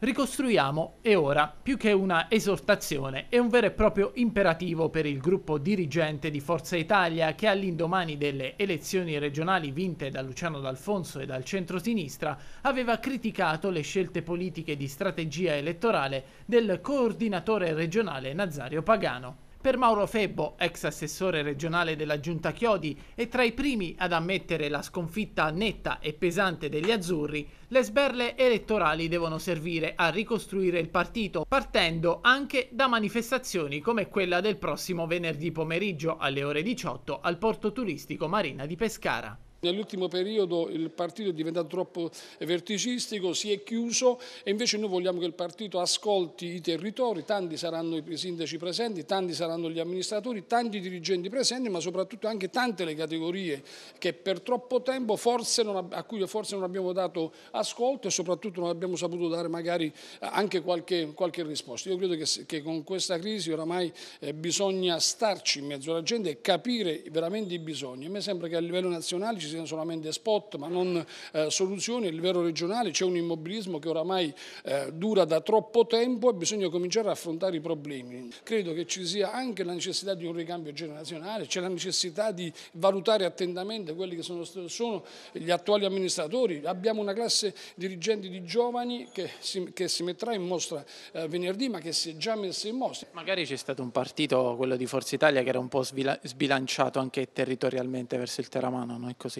ricostruiamo e ora, più che una esortazione, è un vero e proprio imperativo per il gruppo dirigente di Forza Italia che all'indomani delle elezioni regionali vinte da Luciano D'Alfonso e dal centrosinistra aveva criticato le scelte politiche di strategia elettorale del coordinatore regionale Nazario Pagano. Per Mauro Febbo, ex assessore regionale della Giunta Chiodi e tra i primi ad ammettere la sconfitta netta e pesante degli azzurri, le sberle elettorali devono servire a ricostruire il partito, partendo anche da manifestazioni come quella del prossimo venerdì pomeriggio alle ore 18 al porto turistico Marina di Pescara. Nell'ultimo periodo il partito è diventato troppo verticistico, si è chiuso e invece noi vogliamo che il partito ascolti i territori, tanti saranno i sindaci presenti, tanti saranno gli amministratori, tanti i dirigenti presenti, ma soprattutto anche tante le categorie che per troppo tempo non, a cui forse non abbiamo dato ascolto e soprattutto non abbiamo saputo dare magari anche qualche, qualche risposta. Io credo che, che con questa crisi oramai eh, bisogna starci in mezzo alla gente e capire veramente i bisogni. A me sembra che a livello nazionale ci siano solamente spot ma non eh, soluzioni, a livello regionale c'è un immobilismo che oramai eh, dura da troppo tempo e bisogna cominciare a affrontare i problemi. Credo che ci sia anche la necessità di un ricambio generazionale, c'è la necessità di valutare attentamente quelli che sono, sono, gli attuali amministratori, abbiamo una classe dirigente di giovani che si, che si metterà in mostra eh, venerdì ma che si è già messa in mostra. Magari c'è stato un partito, quello di Forza Italia, che era un po' sbilanciato anche territorialmente verso il Teramano, non è così?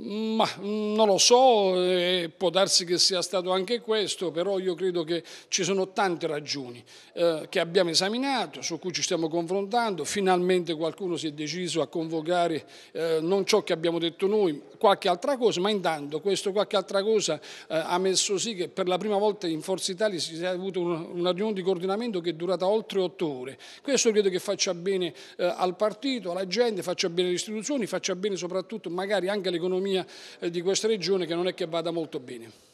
Ma mm, non lo so, eh, può darsi che sia stato anche questo, però io credo che ci sono tante ragioni eh, che abbiamo esaminato, su cui ci stiamo confrontando, finalmente qualcuno si è deciso a convocare eh, non ciò che abbiamo detto noi, qualche altra cosa, ma intanto questo qualche altra cosa eh, ha messo sì che per la prima volta in Forza Italia si sia avuto una, una riunione di coordinamento che è durata oltre otto ore. Questo credo che faccia bene eh, al partito, alla gente, faccia bene alle istituzioni, faccia bene soprattutto magari anche all'economia dell'economia eh, di questa regione che non è che vada molto bene.